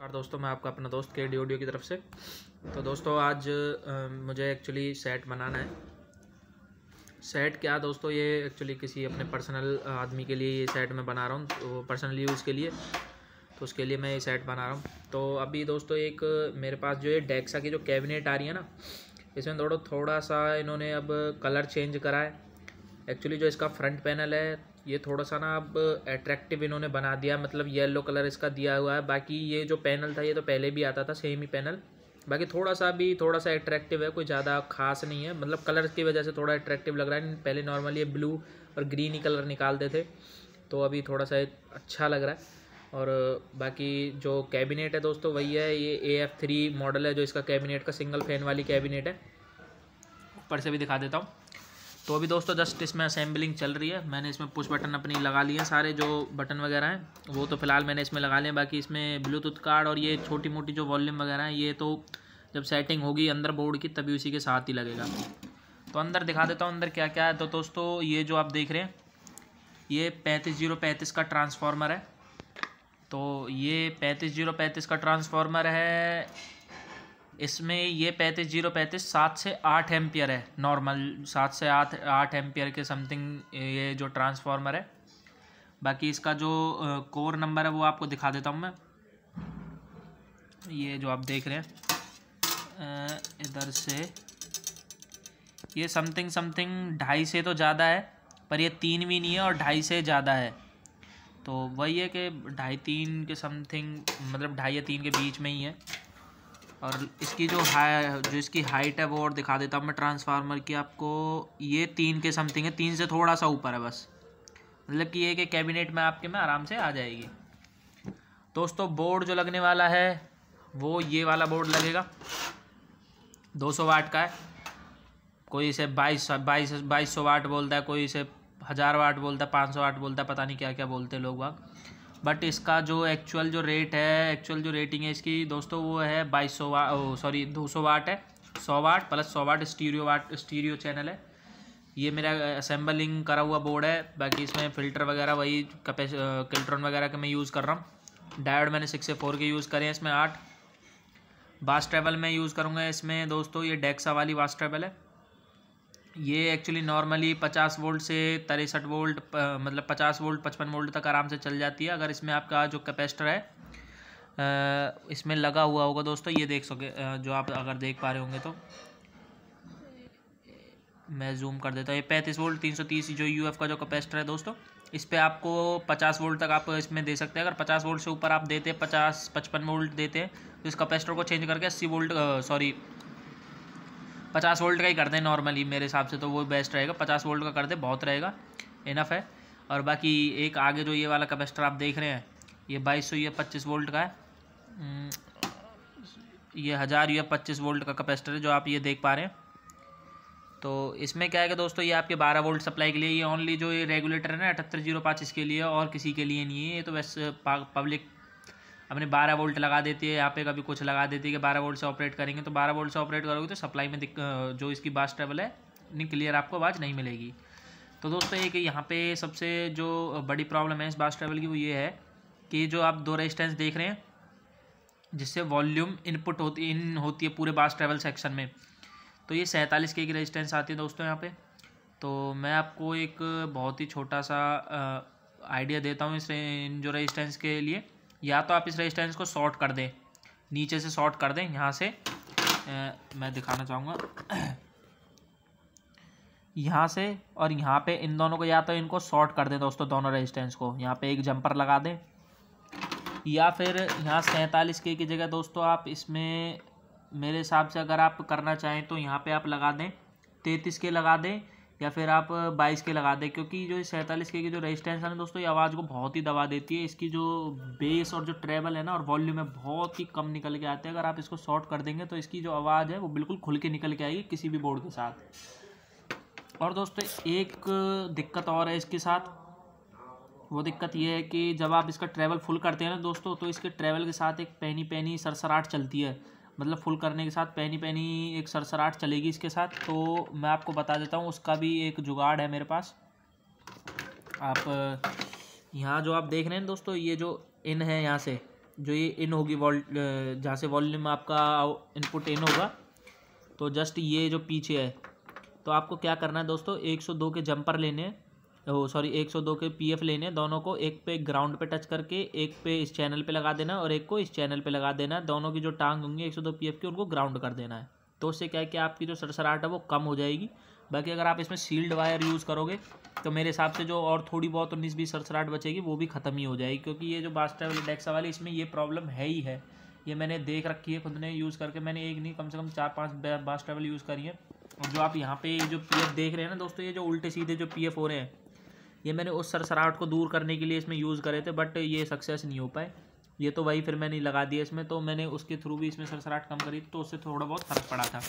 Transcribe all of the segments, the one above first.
नमस्कार दोस्तों मैं आपका अपना दोस्त के डी ओडियो की तरफ से तो दोस्तों आज मुझे एक्चुअली सेट बनाना है सेट क्या दोस्तों ये एक्चुअली किसी अपने पर्सनल आदमी के लिए ये सेट मैं बना रहा हूँ तो पर्सनल यूज़ के लिए तो उसके लिए मैं ये सेट बना रहा हूँ तो अभी दोस्तों एक मेरे पास जो ये डेक्सा की जो कैबिनेट आ रही है ना इसमें थोड़ा थोड़ा सा इन्होंने अब कलर चेंज करा है एक्चुअली जो इसका फ्रंट पैनल है ये थोड़ा सा ना अब एट्रैक्टिव इन्होंने बना दिया मतलब येलो कलर इसका दिया हुआ है बाकी ये जो पैनल था ये तो पहले भी आता था सेम ही पैनल बाकी थोड़ा सा भी थोड़ा सा एट्रैक्टिव है कोई ज़्यादा खास नहीं है मतलब कलर की वजह से थोड़ा एट्रैक्टिव लग रहा है पहले नॉर्मली ये ब्लू और ग्रीन ही कलर निकालते थे तो अभी थोड़ा सा अच्छा लग रहा है और बाकी जो कैबिनेट है दोस्तों वही है ये ए एफ थ्री मॉडल है जो इसका कैबिनेट का सिंगल फैन वाली कैबिनेट है ऊपर से भी दिखा देता हूँ तो अभी दोस्तों जस्ट इसमें असेंबलिंग चल रही है मैंने इसमें पुश बटन अपनी लगा लिए हैं सारे जो बटन वगैरह हैं वो तो फिलहाल मैंने इसमें लगा लिए बाकी इसमें ब्लूटूथ कार्ड और ये छोटी मोटी जो वॉल्यूम वगैरह हैं ये तो जब सेटिंग होगी अंदर बोर्ड की तभी उसी के साथ ही लगेगा तो अंदर दिखा देता हूँ अंदर क्या क्या है तो दोस्तों ये जो आप देख रहे हैं ये पैंतीस जीरो पैंतीस का ट्रांसफार्मर है तो ये पैंतीस जीरो पैंतीस का ट्रांसफार्मर है इसमें ये पैंतीस जीरो पैंतीस सात से आठ एम्पियर है नॉर्मल सात से आठ आठ एम्पियर के समथिंग ये जो ट्रांसफार्मर है बाकी इसका जो कोर नंबर है वो आपको दिखा देता हूँ मैं ये जो आप देख रहे हैं इधर से ये समथिंग समथिंग ढाई से तो ज़्यादा है पर ये तीन भी नहीं है और ढाई से ज़्यादा है तो वही है कि ढाई तीन के समथिंग मतलब ढाई या तीन के बीच में ही है और इसकी जो हाई जो इसकी हाइट है वो और दिखा देता हूँ मैं ट्रांसफार्मर की आपको ये तीन के समथिंग है तीन से थोड़ा सा ऊपर है बस मतलब कि ये कि कैबिनेट में आपके में आराम से आ जाएगी दोस्तों बोर्ड जो लगने वाला है वो ये वाला बोर्ड लगेगा 200 वाट का है कोई इसे बाईस बाईस बाईस सौ वाट बोलता है कोई इसे हज़ार वाट बोलता है पाँच सौ वाट बोलता है पता नहीं क्या क्या बोलते लोग बाग बट इसका जो एक्चुअल जो रेट है एक्चुअल जो रेटिंग है इसकी दोस्तों वो है बाईस सौ वाट सॉरी दो सौ वाट है सौ वाट प्लस सौ watt stereo watt stereo channel है ये मेरा असेंबलिंग करा हुआ बोर्ड है बाकी इसमें फ़िल्टर वगैरह वही कपे किल्ट्रॉन वगैरह का मैं यूज़ कर रहा हूँ डायोड मैंने सिक्स से फोर के यूज़ करे हैं इसमें आठ बास ट्रेवल में यूज़ करूँगा इसमें दोस्तों ये डेक्सा वाली बास ट्रेवल है ये एक्चुअली नॉर्मली पचास वोल्ट से तिरसठ वोल्ट मतलब पचास वोल्ट पचपन वोल्ट तक आराम से चल जाती है अगर इसमें आपका जो कैपेसिटर है इसमें लगा हुआ होगा दोस्तों ये देख सके जो आप अगर देख पा रहे होंगे तो मैं जूम कर देता हूँ ये पैंतीस वोल्ट तीन सौ तीस जो यू का जो कैपेसिटर है दोस्तों इस पर आपको पचास वोल्ट तक आप इसमें दे सकते हैं अगर पचास वोल्ट से ऊपर आप देते हैं पचास पचपन वोल्ट देते हैं तो इस कैपेसिटर को चेंज करके अस्सी वोल्ट सॉरी पचास वोल्ट का ही कर दें नॉर्मली मेरे हिसाब से तो वो बेस्ट रहेगा पचास वोल्ट का कर दें बहुत रहेगा इनफ है और बाकी एक आगे जो ये वाला कैपेसिटर आप देख रहे हैं ये बाईस सौ या पच्चीस वोल्ट का है हम्म, ये हज़ार या पच्चीस वोल्ट का कैपेसिटर है जो आप ये देख पा रहे हैं तो इसमें क्या है कि दोस्तों ये आपके बारह वोल्ट सप्लाई के लिए ये ओनली जो ये रेगुलेटर है ना अठहत्तर जीरो पाँच इसके लिए और किसी के लिए नहीं है ये तो वैसे पब्लिक अपने बारह वोल्ट लगा देती है यहाँ पे कभी कुछ लगा देती है कि बारह वोल्ट से ऑपरेट करेंगे तो बारह वोल्ट से ऑपरेट करोगे तो सप्लाई में जो इसकी बास ट्रेवल है नहीं क्लियर आपको आवाज़ नहीं मिलेगी तो दोस्तों ये कि यहाँ पे सबसे जो बड़ी प्रॉब्लम है इस बास ट्रेवल की वो ये है कि जो आप दो रेजिस्टेंस देख रहे हैं जिससे वॉल्यूम इनपुट होती इन होती है पूरे बास ट्रेवल सेक्शन में तो ये सैंतालीस के की रेजिस्टेंस आती है दोस्तों यहाँ पर तो मैं आपको एक बहुत ही छोटा सा आइडिया देता हूँ इस जो रेजिस्टेंस के लिए या तो आप इस रेजिस्टेंस को शॉर्ट कर दें नीचे से शॉर्ट कर दें यहाँ से ए, मैं दिखाना चाहूँगा यहाँ से और यहाँ पे इन दोनों को या तो इनको शॉर्ट कर दें दोस्तों दोनों रेजिस्टेंस को यहाँ पे एक जंपर लगा दें या फिर यहाँ सैंतालीस के की जगह दोस्तों आप इसमें मेरे हिसाब से अगर आप करना चाहें तो यहाँ पे आप लगा दें तैंतीस के लगा दें या फिर आप बाईस के लगा दें क्योंकि जो सैंतालीस के की जो रेजिस्टेंस है ना दोस्तों ये आवाज़ को बहुत ही दबा देती है इसकी जो बेस और जो ट्रेबल है ना और वॉल्यूम है बहुत ही कम निकल के आते हैं अगर आप इसको शॉर्ट कर देंगे तो इसकी जो आवाज़ है वो बिल्कुल खुल के निकल के आएगी किसी भी बोर्ड के साथ और दोस्तों एक दिक्कत और है इसके साथ वो दिक्कत ये है कि जब आप इसका ट्रैवल फुल करते हैं ना दोस्तों तो इसके ट्रैवल के साथ एक पैनी पैनी सरसराहट चलती है मतलब फुल करने के साथ पैनी पैनी एक सरसराहट चलेगी इसके साथ तो मैं आपको बता देता हूँ उसका भी एक जुगाड़ है मेरे पास आप यहाँ जो आप देख रहे हैं दोस्तों ये जो इन है यहाँ से जो ये इन होगी वॉल जहाँ से वॉल्यूम आपका इनपुट इन होगा तो जस्ट ये जो पीछे है तो आपको क्या करना है दोस्तों 102 के जंपर लेने हैं सॉरी एक सौ दो के पी एफ लेने दोनों को एक पे ग्राउंड पे टच करके एक पे इस चैनल पे लगा देना और एक को इस चैनल पे लगा देना दोनों की जो टांग होंगी एक सौ दो पी एफ की उनको ग्राउंड कर देना है तो उससे क्या है कि आपकी जो सरसराहट है वो कम हो जाएगी बाकी अगर आप इसमें सील्ड वायर यूज़ करोगे तो मेरे हिसाब से जो और थोड़ी बहुत उन्नीस बीस सरसराहट बचेगी वो भी ख़त्म ही हो जाएगी क्योंकि ये जो बास ट्रेवल डेक्सा वाली इसमें ये प्रॉब्लम है ही है ये मैंने देख रखी है खुद ने यूज़ करके मैंने एक नहीं कम से कम चार पाँच बास ट्रेवल यूज़ करी है जो आप यहाँ पे जो पीएफ देख रहे हैं ना दोस्तों ये जो उल्टे सीधे जो पीएफ हो रहे हैं ये मैंने उस सरसराहट को दूर करने के लिए इसमें यूज़ करे थे बट ये सक्सेस नहीं हो पाए ये तो वही फिर मैंने लगा दिया इसमें तो मैंने उसके थ्रू भी इसमें सरसराहट कम करी तो उससे थोड़ा बहुत फ़र्क पड़ा था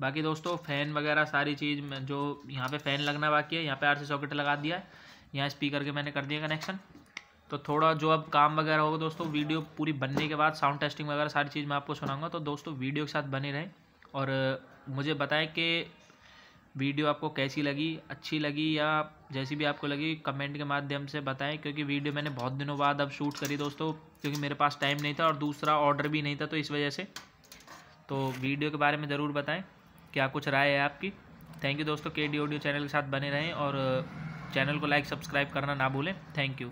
बाकी दोस्तों फ़ैन वगैरह सारी चीज़ जो यहाँ पे फ़ैन लगना बाकी है यहाँ पे आरसी सॉकेट लगा दिया है यहाँ स्पीकर के मैंने कर दिया कनेक्शन तो थोड़ा जो अब काम वगैरह होगा दोस्तों वीडियो पूरी बनने के बाद साउंड टेस्टिंग वगैरह सारी चीज़ मैं आपको सुनाऊंगा तो दोस्तों वीडियो के साथ बने रहें और मुझे बताएं कि वीडियो आपको कैसी लगी अच्छी लगी या जैसी भी आपको लगी कमेंट के माध्यम से बताएं क्योंकि वीडियो मैंने बहुत दिनों बाद अब शूट करी दोस्तों क्योंकि मेरे पास टाइम नहीं था और दूसरा ऑर्डर भी नहीं था तो इस वजह से तो वीडियो के बारे में ज़रूर बताएं क्या कुछ राय है आपकी थैंक यू दोस्तों के डी ऑडियो चैनल के साथ बने रहें और चैनल uh, को लाइक सब्सक्राइब करना ना भूलें थैंक यू